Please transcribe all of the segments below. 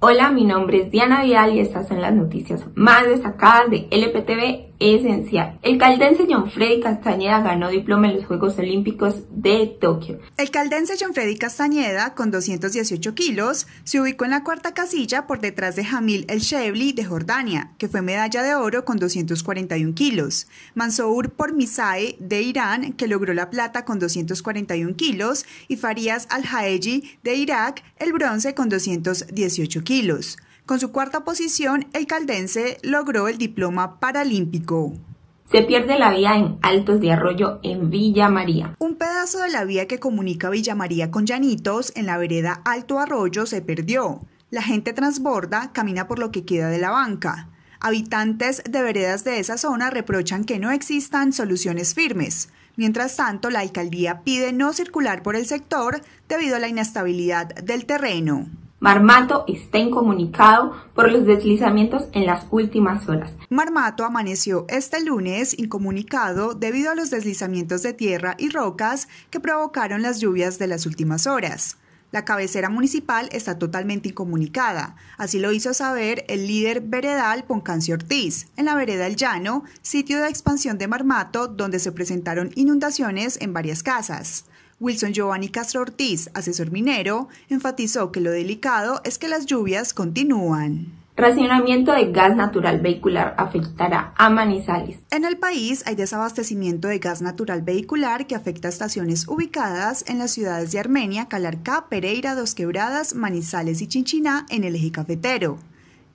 Hola, mi nombre es Diana Vial y estás en las noticias más destacadas de LPTV esencial. El caldense John Freddy Castañeda ganó diploma en los Juegos Olímpicos de Tokio. El caldense John Freddy Castañeda, con 218 kilos, se ubicó en la cuarta casilla por detrás de Hamil El Shevli de Jordania, que fue medalla de oro con 241 kilos, Mansour Pormisae de Irán, que logró la plata con 241 kilos, y Farías Al-Haeji de Irak, el bronce con 218 kilos. Con su cuarta posición, el caldense logró el diploma paralímpico. Se pierde la vía en Altos de Arroyo, en Villa María. Un pedazo de la vía que comunica Villa María con Llanitos, en la vereda Alto Arroyo, se perdió. La gente transborda, camina por lo que queda de la banca. Habitantes de veredas de esa zona reprochan que no existan soluciones firmes. Mientras tanto, la alcaldía pide no circular por el sector debido a la inestabilidad del terreno. Marmato está incomunicado por los deslizamientos en las últimas horas. Marmato amaneció este lunes incomunicado debido a los deslizamientos de tierra y rocas que provocaron las lluvias de las últimas horas. La cabecera municipal está totalmente incomunicada, así lo hizo saber el líder veredal Poncancio Ortiz, en la vereda El Llano, sitio de expansión de Marmato, donde se presentaron inundaciones en varias casas. Wilson Giovanni Castro Ortiz, asesor minero, enfatizó que lo delicado es que las lluvias continúan. Racionamiento de gas natural vehicular afectará a Manizales. En el país hay desabastecimiento de gas natural vehicular que afecta a estaciones ubicadas en las ciudades de Armenia, Calarcá, Pereira, Dos Quebradas, Manizales y Chinchiná en el eje cafetero.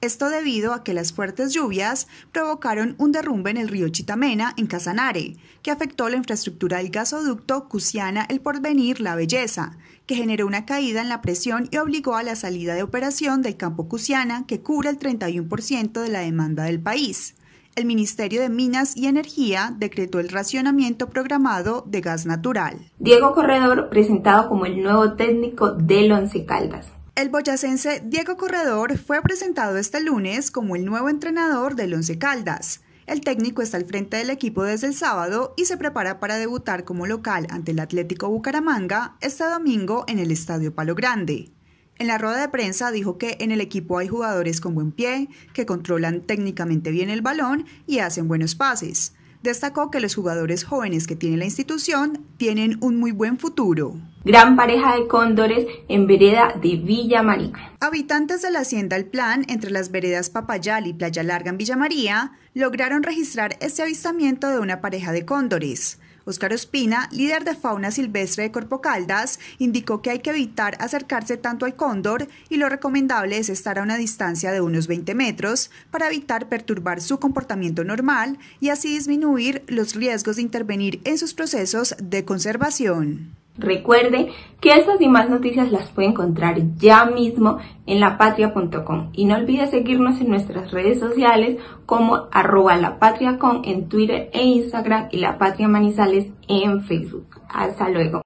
Esto debido a que las fuertes lluvias provocaron un derrumbe en el río Chitamena, en Casanare, que afectó la infraestructura del gasoducto Cusiana El Porvenir La Belleza, que generó una caída en la presión y obligó a la salida de operación del campo Cusiana, que cubre el 31% de la demanda del país el Ministerio de Minas y Energía decretó el racionamiento programado de gas natural. Diego Corredor, presentado como el nuevo técnico del Once Caldas. El boyacense Diego Corredor fue presentado este lunes como el nuevo entrenador del Once Caldas. El técnico está al frente del equipo desde el sábado y se prepara para debutar como local ante el Atlético Bucaramanga este domingo en el Estadio Palo Grande. En la rueda de prensa dijo que en el equipo hay jugadores con buen pie, que controlan técnicamente bien el balón y hacen buenos pases. Destacó que los jugadores jóvenes que tiene la institución tienen un muy buen futuro. Gran pareja de cóndores en vereda de Villa María. Habitantes de la hacienda El Plan, entre las veredas Papayal y Playa Larga en Villa María, lograron registrar este avistamiento de una pareja de cóndores. Óscar Ospina, líder de fauna silvestre de Corpo Caldas, indicó que hay que evitar acercarse tanto al cóndor y lo recomendable es estar a una distancia de unos 20 metros para evitar perturbar su comportamiento normal y así disminuir los riesgos de intervenir en sus procesos de conservación. Recuerde que estas y más noticias las puede encontrar ya mismo en lapatria.com y no olvide seguirnos en nuestras redes sociales como arroba lapatriacom en Twitter e Instagram y La Patria Manizales en Facebook. Hasta luego.